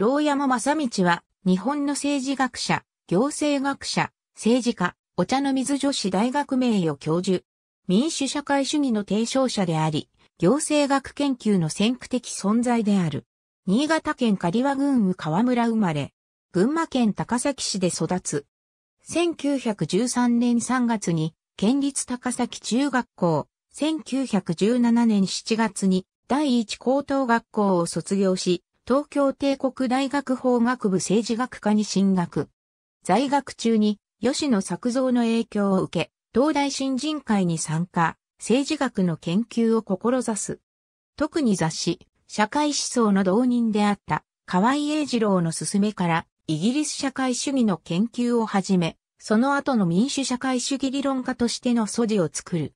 牢山正道は、日本の政治学者、行政学者、政治家、お茶の水女子大学名誉教授、民主社会主義の提唱者であり、行政学研究の先駆的存在である。新潟県刈羽郡宇川村生まれ、群馬県高崎市で育つ。1913年3月に、県立高崎中学校、1917年7月に、第一高等学校を卒業し、東京帝国大学法学部政治学科に進学。在学中に吉野作造の影響を受け、東大新人会に参加、政治学の研究を志す。特に雑誌、社会思想の導人であった河合英二郎の勧めから、イギリス社会主義の研究を始め、その後の民主社会主義理論家としての素地を作る。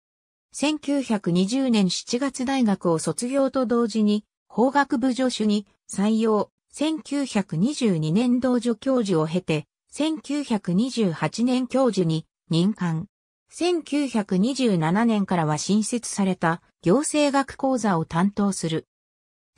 1920年7月大学を卒業と同時に、法学部助手に採用、1922年同助教授を経て、1928年教授に任官。1927年からは新設された行政学講座を担当する。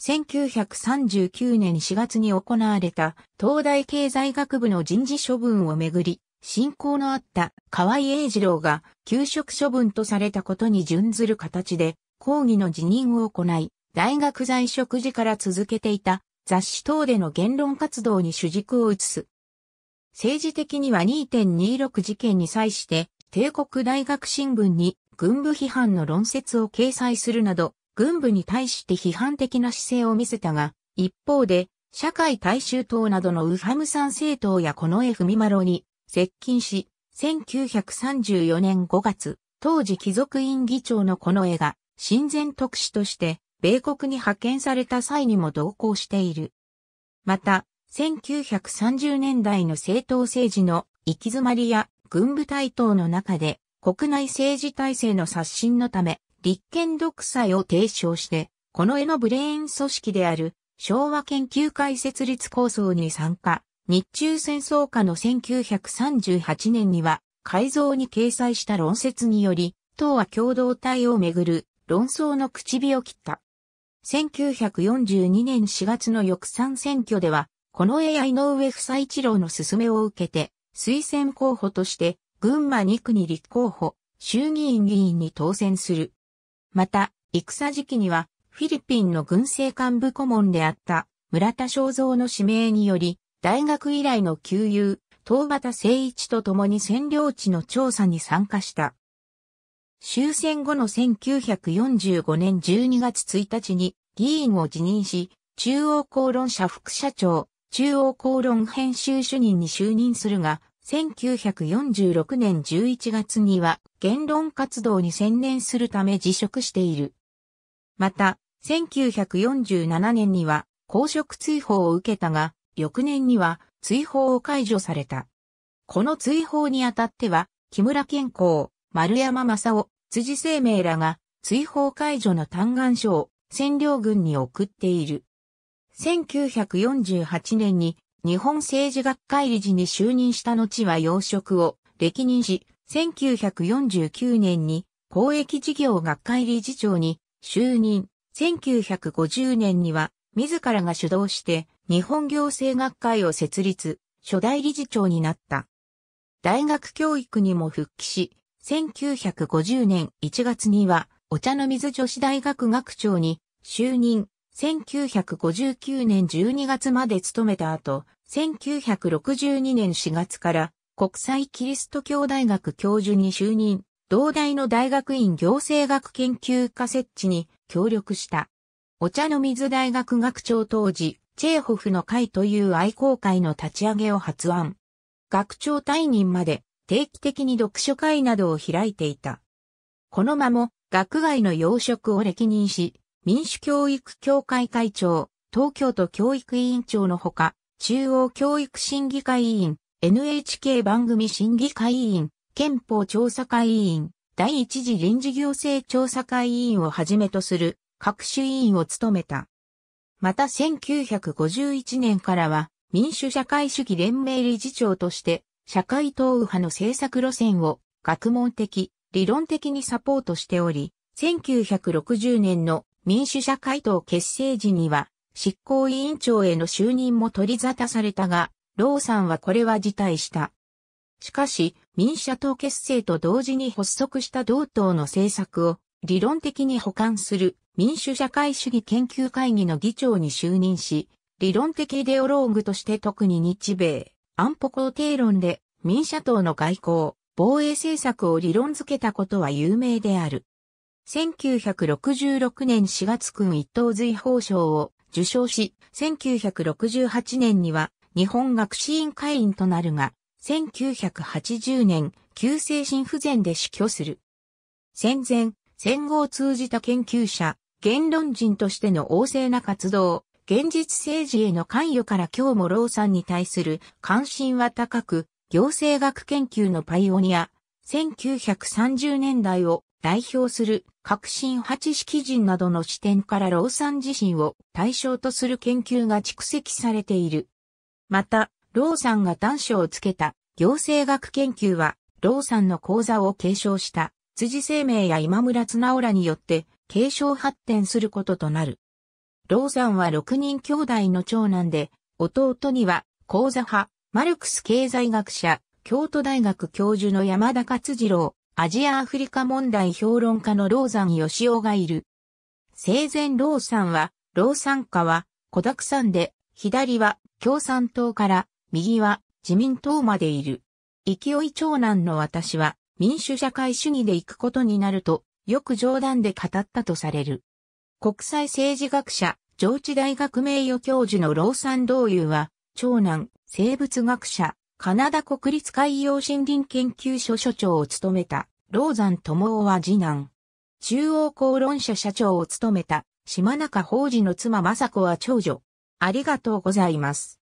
1939年4月に行われた東大経済学部の人事処分をめぐり、進行のあった河合英二郎が休職処分とされたことに準ずる形で、抗議の辞任を行い、大学在職時から続けていた雑誌等での言論活動に主軸を移す。政治的には2.26事件に際して帝国大学新聞に軍部批判の論説を掲載するなど、軍部に対して批判的な姿勢を見せたが、一方で、社会大衆党などのウハムさん政党やこの絵踏みまろに接近し、1934年5月、当時貴族院議長のこの絵が、親善特使として、米国に派遣された際にも同行している。また、1930年代の政党政治の行き詰まりや軍部台頭の中で国内政治体制の刷新のため立憲独裁を提唱して、この絵のブレーン組織である昭和研究会設立構想に参加、日中戦争下の1938年には改造に掲載した論説により、党は共同体をめぐる論争の口火を切った。1942年4月の翌参選挙では、この AI 井上夫一郎の勧めを受けて、推薦候補として、群馬2区に立候補、衆議院議員に当選する。また、戦時期には、フィリピンの軍政幹部顧問であった村田正三の指名により、大学以来の旧友、東畑誠一と共に占領地の調査に参加した。終戦後の1945年12月1日に議員を辞任し、中央公論社副社長、中央公論編集主任に就任するが、1946年11月には言論活動に専念するため辞職している。また、1947年には公職追放を受けたが、翌年には追放を解除された。この追放にあたっては、木村健康、丸山正夫、辻生命らが追放解除の嘆願書を占領軍に送っている。1948年に日本政治学会理事に就任した後は要職を歴任し、1949年に公益事業学会理事長に就任、1950年には自らが主導して日本行政学会を設立、初代理事長になった。大学教育にも復帰し、1950年1月には、お茶の水女子大学学長に就任、1959年12月まで務めた後、1962年4月から国際キリスト教大学教授に就任、同大の大学院行政学研究科設置に協力した。お茶の水大学学長当時、チェーホフの会という愛好会の立ち上げを発案。学長退任まで定期的に読書会などを開いていた。この間も学外の要職を歴任し、民主教育協会会長、東京都教育委員長のほか、中央教育審議会委員、NHK 番組審議会委員、憲法調査会委員、第一次臨時行政調査会委員をはじめとする各種委員を務めた。また1951年からは民主社会主義連盟理事長として社会党右派の政策路線を学問的、理論的にサポートしており、1960年の民主社会党結成時には執行委員長への就任も取り沙汰されたが、ローさんはこれは辞退した。しかし、民社党結成と同時に発足した同党の政策を理論的に補完する民主社会主義研究会議の議長に就任し、理論的イデオローグとして特に日米、安保肯定論で民社党の外交、防衛政策を理論づけたことは有名である。1966年4月君一等随法賞を受賞し、1968年には日本学士院会員となるが、1980年、急性心不全で死去する。戦前、戦後を通じた研究者、言論人としての旺盛な活動、現実政治への関与から今日も老さんに対する関心は高く、行政学研究のパイオニア、1930年代を代表する革新八式人などの視点から老さん自身を対象とする研究が蓄積されている。また、老さんが短所をつけた行政学研究は、老さんの講座を継承した辻生命や今村綱浦らによって継承発展することとなる。ローザンは6人兄弟の長男で、弟には、講座派、マルクス経済学者、京都大学教授の山田勝次郎、アジアアフリカ問題評論家のローザン義雄がいる。生前ローさんは、ロー参加は、子沢山で、左は共産党から、右は自民党までいる。勢い長男の私は、民主社会主義で行くことになると、よく冗談で語ったとされる。国際政治学者、上智大学名誉教授の老山同友は、長男、生物学者、カナダ国立海洋森林研究所所長を務めた、老山友夫は次男。中央公論社社長を務めた、島中法事の妻雅子は長女。ありがとうございます。